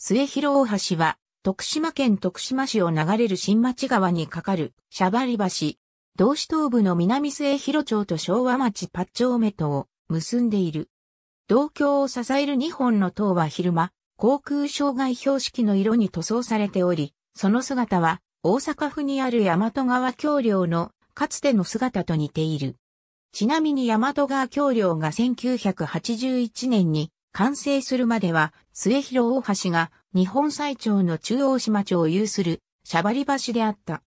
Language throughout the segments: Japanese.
末広大橋は、徳島県徳島市を流れる新町川に架かる、シャバリ橋。同市東部の南末広町と昭和町八丁目とを結んでいる。道橋を支える2本の塔は昼間、航空障害標識の色に塗装されており、その姿は大阪府にある大和川橋梁のかつての姿と似ている。ちなみに大和川橋梁が1981年に完成するまでは、末広大橋が日本最長の中央島町を有するシャバリ橋であった。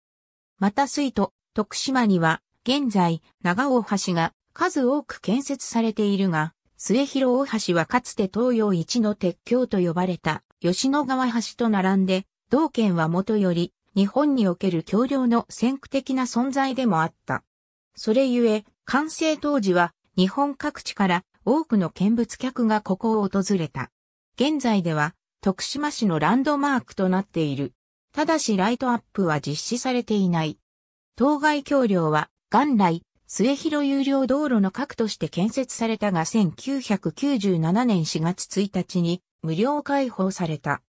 また水都、徳島には、現在、長大橋が数多く建設されているが、末広大橋はかつて東洋一の鉄橋と呼ばれた吉野川橋と並んで、同県はもとより、日本における橋梁の先駆的な存在でもあった。それゆえ、完成当時は日本各地から多くの見物客がここを訪れた。現在では徳島市のランドマークとなっている。ただしライトアップは実施されていない。当該橋梁は元来末広有料道路の核として建設されたが1997年4月1日に無料開放された。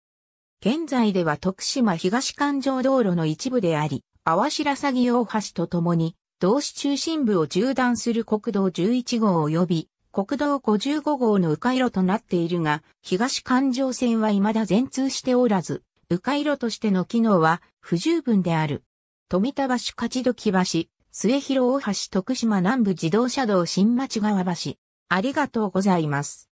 現在では徳島東環状道路の一部であり、淡白鷺大橋とともに、同市中心部を縦断する国道11号及び国道55号の迂回路となっているが、東環状線は未だ全通しておらず、迂回路としての機能は不十分である。富田橋勝時橋、末広大橋徳島南部自動車道新町川橋。ありがとうございます。